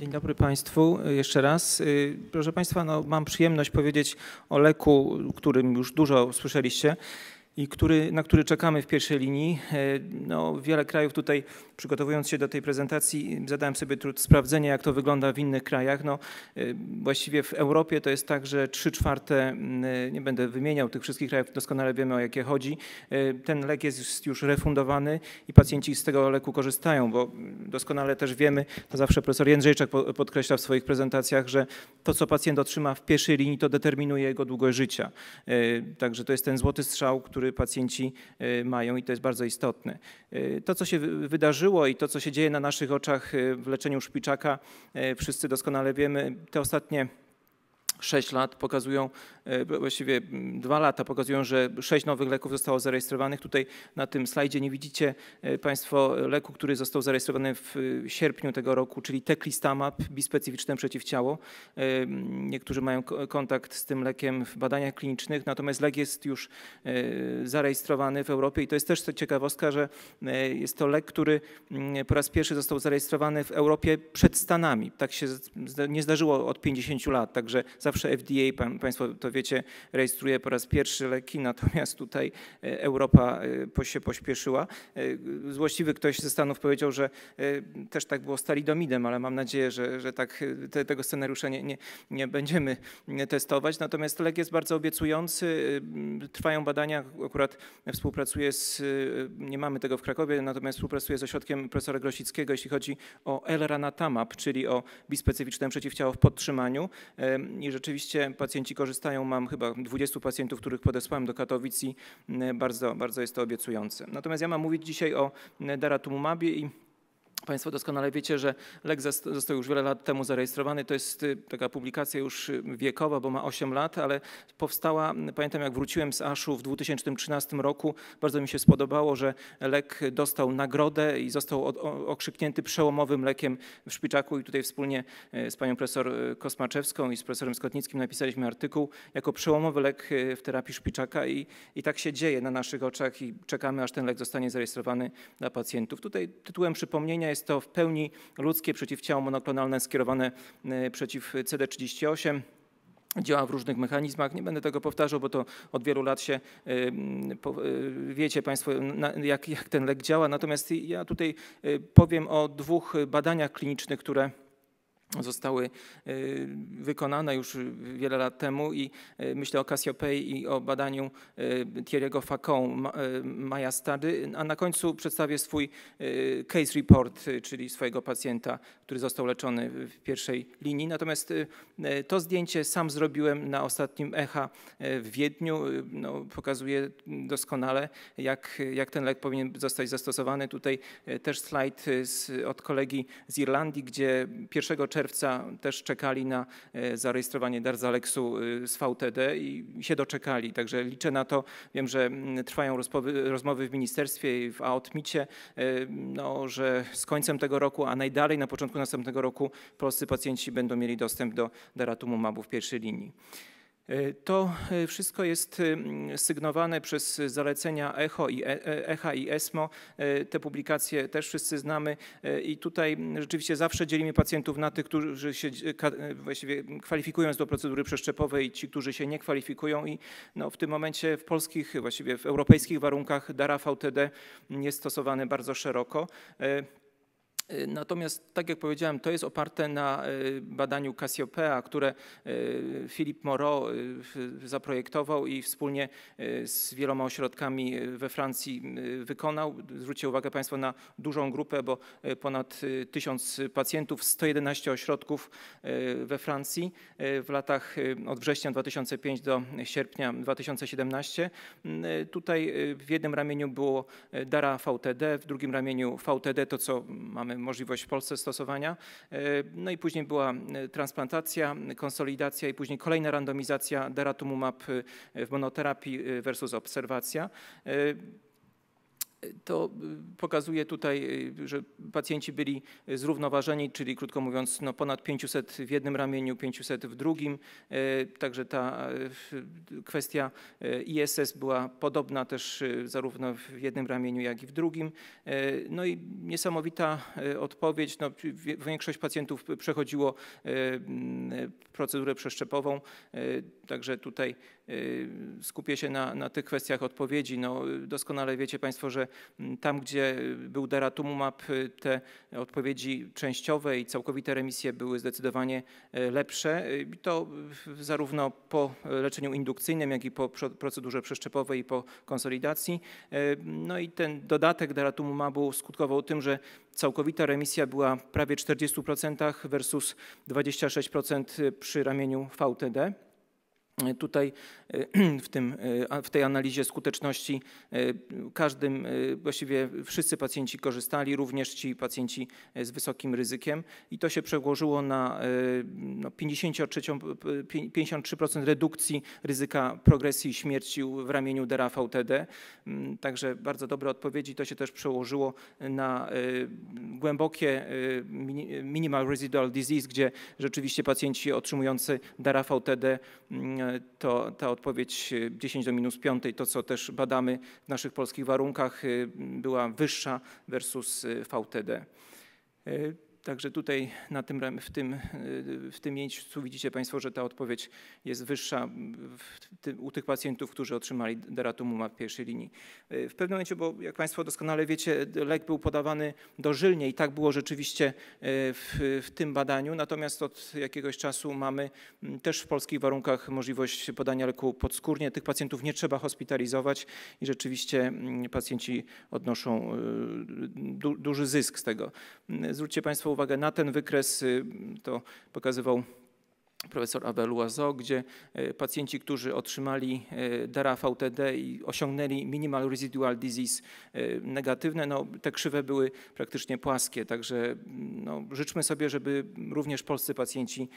Dzień dobry Państwu y, jeszcze raz. Y, proszę Państwa, no, mam przyjemność powiedzieć o leku, którym już dużo słyszeliście i który, na który czekamy w pierwszej linii. E, no, wiele krajów tutaj, przygotowując się do tej prezentacji, zadałem sobie trud sprawdzenia, jak to wygląda w innych krajach. No, e, właściwie w Europie to jest tak, że trzy czwarte, mm, e, nie będę wymieniał tych wszystkich krajów, doskonale wiemy o jakie chodzi, ten lek jest już refundowany i pacjenci z tego leku korzystają, bo doskonale też wiemy, to zawsze profesor Jędrzejczak podkreśla w swoich prezentacjach, że to, co pacjent otrzyma w pierwszej linii, to determinuje jego długość życia. Także to jest ten złoty strzał, który który pacjenci y, mają i to jest bardzo istotne. Y, to, co się wydarzyło i to, co się dzieje na naszych oczach y, w leczeniu szpiczaka, wszyscy doskonale wiemy, te ostatnie 6 lat pokazują, e, właściwie 2 lata pokazują, że 6 nowych leków zostało zarejestrowanych. Tutaj na tym slajdzie nie widzicie e, Państwo leku, który został zarejestrowany w e, sierpniu tego roku, czyli teklistamab, bispecyficzne przeciwciało. Niektórzy mają kontakt z tym lekiem w badaniach klinicznych, natomiast lek jest już zarejestrowany w Europie i to jest też ciekawostka, że jest to lek, który mm, po raz pierwszy został zarejestrowany w Europie przed Stanami. Tak się nie zdarzyło od 50 lat, także Zawsze FDA, pan, Państwo to wiecie, rejestruje po raz pierwszy leki, natomiast tutaj e, Europa e, się pośpieszyła. E, złośliwy ktoś ze Stanów powiedział, że też tak było z talidomidem, ale mam nadzieję, że, że tak te, tego scenariusza nie, nie, nie będziemy testować. Natomiast lek jest bardzo obiecujący. Trwają badania, akurat współpracuję z, nie mamy tego w Krakowie, natomiast współpracuję z ośrodkiem profesora Grosickiego, jeśli chodzi o Elranatamab, czyli o bispecyficzne przeciwciało w podtrzymaniu. I rzeczywiście pacjenci korzystają. Mam chyba 20 pacjentów, których podesłałem do Katowic i mm, bardzo, bardzo jest to obiecujące. Natomiast ja mam mówić dzisiaj o mm, daratumumabie i Państwo doskonale wiecie, że lek został już wiele lat temu zarejestrowany. To jest y, taka publikacja już y, wiekowa, bo ma 8 lat, ale powstała, pamiętam jak wróciłem z Aszu w 2013 roku, bardzo mi się spodobało, że lek dostał nagrodę i został okrzyknięty przełomowym lekiem w Szpiczaku i tutaj wspólnie y, z panią profesor Kosmaczewską i z profesorem Skotnickim napisaliśmy artykuł jako przełomowy lek w terapii Szpiczaka i, i tak się dzieje na naszych oczach i czekamy aż ten lek zostanie zarejestrowany dla pacjentów. Tutaj tytułem przypomnienia szczepienia. Jest to w pełni ludzkie przeciwciało monoklonalne skierowane e, przeciw CD38 działa w różnych mechanizmach. Nie będę tego powtarzał, bo to od wielu lat się e, e, wiecie Państwo, jak, jak ten lek działa. Natomiast ja tutaj powiem o dwóch badaniach klinicznych, które zostały y, wykonane już wiele lat temu i y, myślę o Cassiopeii i o badaniu y, Thierry'ego Facon, Maja Stady, a na końcu przedstawię swój case report, czyli swojego pacjenta, który został leczony w pierwszej linii. Natomiast to zdjęcie sam zrobiłem na ostatnim ECHA w Wiedniu. No, pokazuje doskonale, jak, jak ten lek powinien zostać zastosowany. Tutaj też slajd z, od kolegi z Irlandii, gdzie 1 czerwca czerwca też czekali na e, zarejestrowanie Darzaleksu e, z VTD i się doczekali. Także liczę na to. Wiem, że trwają rozmowy w ministerstwie i w AOTMICie, e, no, że z końcem tego roku, a najdalej na początku następnego roku polscy pacjenci będą mieli dostęp do daratumu mabu w pierwszej linii. E, to e, wszystko jest sygnowane przez zalecenia ECHO i e, ECHA i ESMO. Te publikacje też wszyscy znamy i tutaj rzeczywiście zawsze dzielimy pacjentów na tych, którzy się właściwie kwalifikują do procedury przeszczepowej i ci, którzy się nie kwalifikują i no, w tym momencie w polskich, właściwie w europejskich warunkach DARA VTD jest stosowany bardzo szeroko. Y, natomiast, tak jak powiedziałem, to jest oparte na y, badaniu Cassiopeia, które y, Philippe Moreau zaprojektował i wspólnie z wieloma ośrodkami we Francji wykonał. Zwróćcie uwagę Państwo na dużą grupę, bo ponad 1000 pacjentów, 111 ośrodków we Francji w latach od września 2005 do sierpnia 2017. Mm, tutaj w jednym ramieniu było DARA VTD, w drugim ramieniu VTD to, co mamy możliwość w Polsce stosowania. E, no i później była e, transplantacja, konsolidacja i później kolejna randomizacja daratumumab e, w monoterapii versus obserwacja to y, pokazuje tutaj, y, że pacjenci byli y, zrównoważeni, czyli krótko mówiąc no ponad 500 w jednym ramieniu, 500 w drugim. Także ta kwestia ISS była podobna też zarówno w jednym ramieniu, jak i w drugim. No i niesamowita odpowiedź. No, większość pacjentów przechodziło mm, procedurę przeszczepową, także tutaj skupię się na, na tych kwestiach odpowiedzi. No, doskonale wiecie Państwo, że tam, gdzie y, był daratumumab, y, te odpowiedzi częściowe i całkowite remisje były zdecydowanie y, lepsze. To zarówno po leczeniu indukcyjnym, jak i po procedurze przeszczepowej i po konsolidacji. No i ten dodatek daratumumabu skutkował tym, że całkowita remisja była prawie 40% versus 26% przy ramieniu VTD. Tutaj e, w, tym, e, w tej analizie skuteczności e, każdym, właściwie wszyscy pacjenci korzystali, również ci pacjenci z wysokim ryzykiem i to się przełożyło na 53, 53% no, redukcji ryzyka progresji śmierci w ramieniu drav vtd mm, Także bardzo dobre odpowiedzi. To się też przełożyło na głębokie minimal residual disease, gdzie rzeczywiście pacjenci otrzymujący drav vtd mm, to ta odpowiedź 10 e, do minus 5, to co też badamy w naszych polskich warunkach, e, była wyższa versus e, VTD. Także tutaj na tym, w, tym, y, w tym miejscu widzicie Państwo, że ta odpowiedź jest wyższa u tych pacjentów, którzy otrzymali daratumumab w pierwszej linii. Y, w pewnym momencie, bo jak Państwo doskonale wiecie, lek był podawany dożylnie i tak było rzeczywiście y, w, w tym badaniu, natomiast od jakiegoś czasu mamy mm, też w polskich warunkach możliwość podania leku podskórnie. Tych pacjentów nie trzeba hospitalizować i rzeczywiście mm, pacjenci odnoszą du, duży zysk z tego. Zwróćcie Państwo uwagę na ten wykres, y, to pokazywał profesor Abel Łazo, gdzie y, pacjenci, którzy otrzymali y, DARA VTD i osiągnęli minimal residual disease negatywne, no, te krzywe były praktycznie płaskie, także mm, no, życzmy sobie, żeby również polscy pacjenci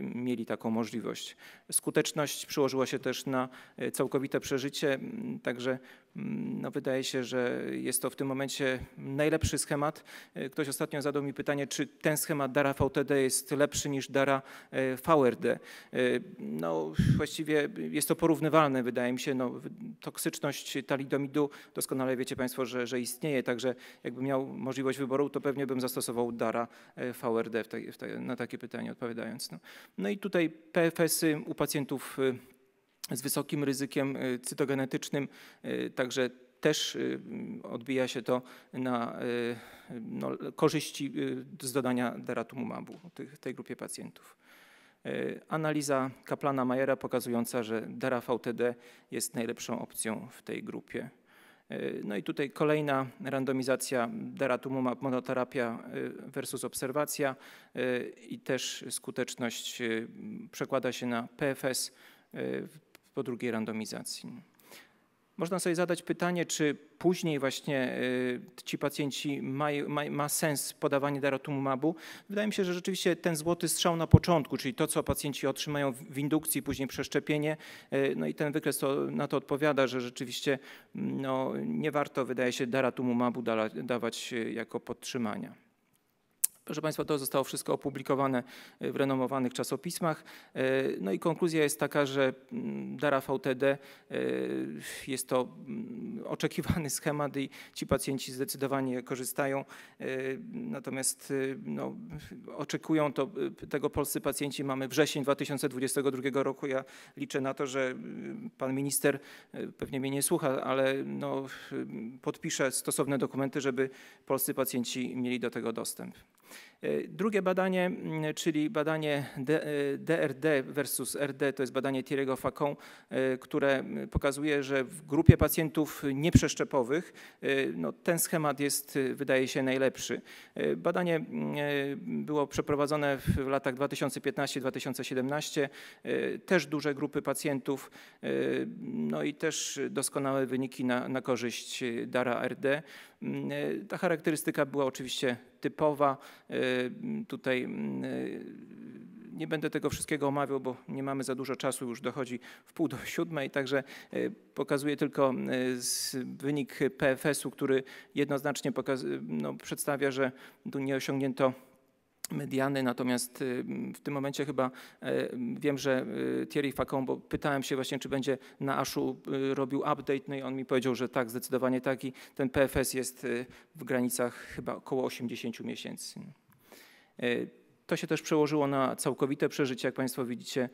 mieli taką możliwość. Skuteczność przyłożyła się też na całkowite przeżycie, mm, także Mm, no wydaje się, że jest to w tym momencie najlepszy schemat. E, ktoś ostatnio zadał mi pytanie, czy ten schemat Dara VTD jest lepszy niż Dara e, VRD. E, no właściwie jest to porównywalne, wydaje mi się. No, toksyczność talidomidu, doskonale wiecie Państwo, że, że istnieje, także jakbym miał możliwość wyboru, to pewnie bym zastosował Dara VRD w te, w te, na takie pytanie odpowiadając. No, no i tutaj PFS-y u pacjentów y, z wysokim ryzykiem y, cytogenetycznym, y, także też y, mm, odbija się to na no, korzyści z dodania daratumumabu tej, tej grupie pacjentów. Analiza kaplana majera pokazująca, że DERA-VTD jest najlepszą opcją w tej grupie. No i tutaj kolejna randomizacja daratumumab monoterapia versus obserwacja i też skuteczność przekłada się na PFS po drugiej randomizacji. Można sobie zadać pytanie, czy później właśnie y, ci pacjenci ma, ma, ma sens podawanie daratumabu. Wydaje mi się, że rzeczywiście ten złoty strzał na początku, czyli to, co pacjenci otrzymają w indukcji, później przeszczepienie, y, no i ten wykres to, na to odpowiada, że rzeczywiście mm, no, nie warto, wydaje się, daratumabu dawać y, jako podtrzymania. Proszę Państwa, to zostało wszystko opublikowane y, w renomowanych czasopismach. Y, no i konkluzja jest taka, że mm, Dara VTD y, jest to mm, oczekiwany schemat i ci pacjenci zdecydowanie korzystają. Natomiast no, oczekują to, tego polscy pacjenci. Mamy wrzesień 2022 roku. Ja liczę na to, że pan minister pewnie mnie nie słucha, ale no, podpisze stosowne dokumenty, żeby polscy pacjenci mieli do tego dostęp. E, drugie badanie, mm, czyli badanie DRD e, versus RD, to jest badanie Thierry'ego Facon, e, które pokazuje, że w grupie pacjentów nieprzeszczepowych no, ten schemat jest, wydaje się, najlepszy. Badanie było przeprowadzone w latach 2015-2017, też duże grupy pacjentów, no i też doskonałe wyniki na, na korzyść DARA-RD. Mm, e, ta charakterystyka była oczywiście typowa. E, mm, tutaj mm, e, nie będę tego wszystkiego omawiał, bo nie mamy za dużo czasu, już dochodzi w pół do siódmej, także pokazuję tylko wynik PFS-u, który jednoznacznie no, przedstawia, że tu nie osiągnięto mediany, natomiast y, w tym momencie chyba e, wiem, że y, Thierry Facon, bo pytałem się właśnie, czy będzie na Ashu y, robił update, no i on mi powiedział, że tak, zdecydowanie tak i ten PFS jest w granicach chyba około 80 miesięcy. To się też przełożyło na całkowite przeżycie, jak Państwo widzicie,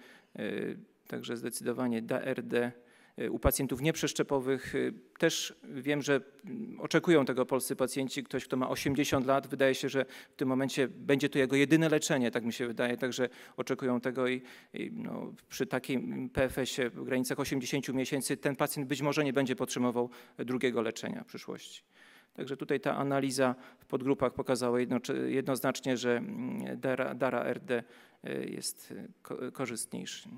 także zdecydowanie DRD Y, u pacjentów nieprzeszczepowych. Y, też wiem, że mm, oczekują tego polscy pacjenci. Ktoś, kto ma 80 lat, wydaje się, że w tym momencie będzie to jego jedyne leczenie, tak mi się wydaje. Także oczekują tego i, i no, przy takim PFS-ie w granicach 80 miesięcy ten pacjent być może nie będzie potrzebował drugiego leczenia w przyszłości. Także tutaj ta analiza w podgrupach pokazała jednoznacznie, że mm, DARA-RD y, jest korzystniejszy.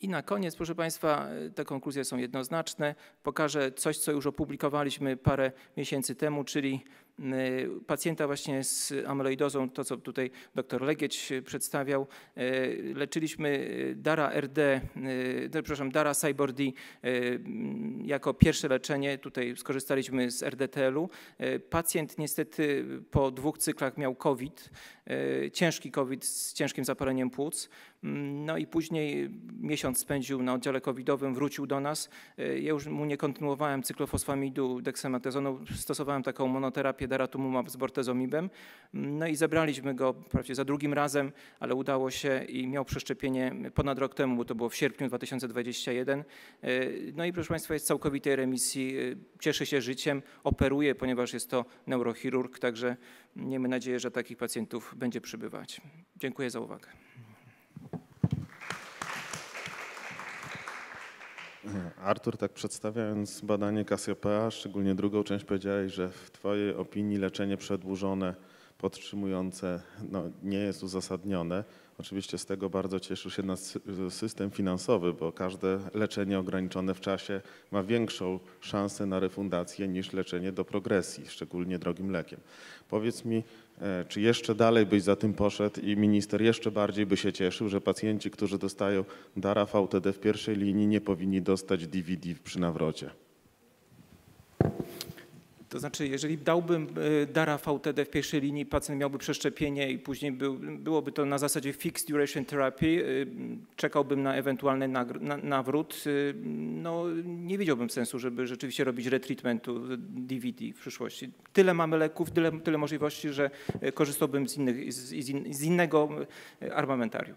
I na koniec, proszę Państwa, te konkluzje są jednoznaczne. Pokażę coś, co już opublikowaliśmy parę miesięcy temu, czyli Y, pacjenta właśnie z amyloidozą, to co tutaj dr Legieć y, przedstawiał, y, leczyliśmy Dara RD, przepraszam, Dara Cyborg D jako pierwsze leczenie, tutaj skorzystaliśmy z RDTL-u. Pacjent niestety po dwóch cyklach miał COVID, ciężki COVID z ciężkim zapaleniem płuc. Mm, no i później miesiąc spędził na oddziale covidowym, wrócił do nas. Ja już mu nie kontynuowałem cyklofosfamidu, deksametazonu, stosowałem taką monoterapię daratumumab z bortezomibem. No i zebraliśmy go prawie za drugim razem, ale udało się i miał przeszczepienie ponad rok temu, bo to było w sierpniu 2021. E, no i proszę Państwa jest w całkowitej remisji, e, cieszy się życiem, operuje, ponieważ jest to neurochirurg, także miejmy nadzieję, że takich pacjentów będzie przybywać. Dziękuję za uwagę. Artur, tak przedstawiając badanie Kasiopea, szczególnie drugą część, powiedziałeś, że w Twojej opinii leczenie przedłużone, podtrzymujące no, nie jest uzasadnione. Oczywiście z tego bardzo cieszy się nasz system finansowy, bo każde leczenie ograniczone w czasie ma większą szansę na refundację niż leczenie do progresji, szczególnie drogim lekiem. Powiedz mi, E, czy jeszcze dalej byś za tym poszedł i minister jeszcze bardziej by się cieszył, że pacjenci, którzy dostają DARA VTD w pierwszej linii nie powinni dostać DVD przy nawrocie? To znaczy, jeżeli dałbym e, dara VTD w pierwszej linii, pacjent miałby przeszczepienie i później był, byłoby to na zasadzie fixed duration therapy, e, czekałbym na ewentualny nawrót. E, no, nie widziałbym sensu, żeby rzeczywiście robić retreatmentu DVD w przyszłości. Tyle mamy leków, tyle, tyle możliwości, że korzystałbym z, innych, z, z innego armamentarium.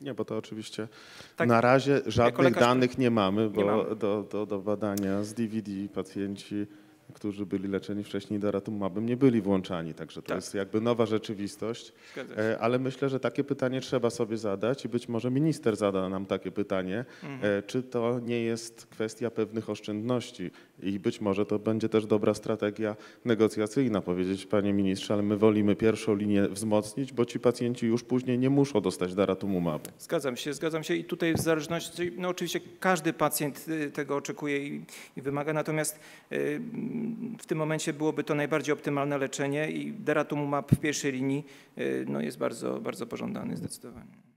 Nie, bo to oczywiście tak, na razie żadnych lekarz, danych nie mamy, bo nie mamy. Do, do, do badania z DVD pacjenci którzy byli leczeni wcześniej daratumabem, nie byli włączani. Także to tak. jest jakby nowa rzeczywistość. E, ale myślę, że takie pytanie trzeba sobie zadać i być może minister zada nam takie pytanie, mhm. E, czy to nie jest kwestia pewnych oszczędności i być może to będzie też dobra strategia negocjacyjna, powiedzieć panie ministrze, ale my wolimy pierwszą linię wzmocnić, bo ci pacjenci już później nie muszą dostać daratumabu. Zgadzam się, zgadzam się i tutaj w zależności, no oczywiście każdy pacjent y, tego oczekuje i, i wymaga, natomiast yy, w tym momencie byłoby to najbardziej optymalne leczenie i deratumumab w pierwszej linii y, no, jest bardzo, bardzo pożądany zdecydowanie.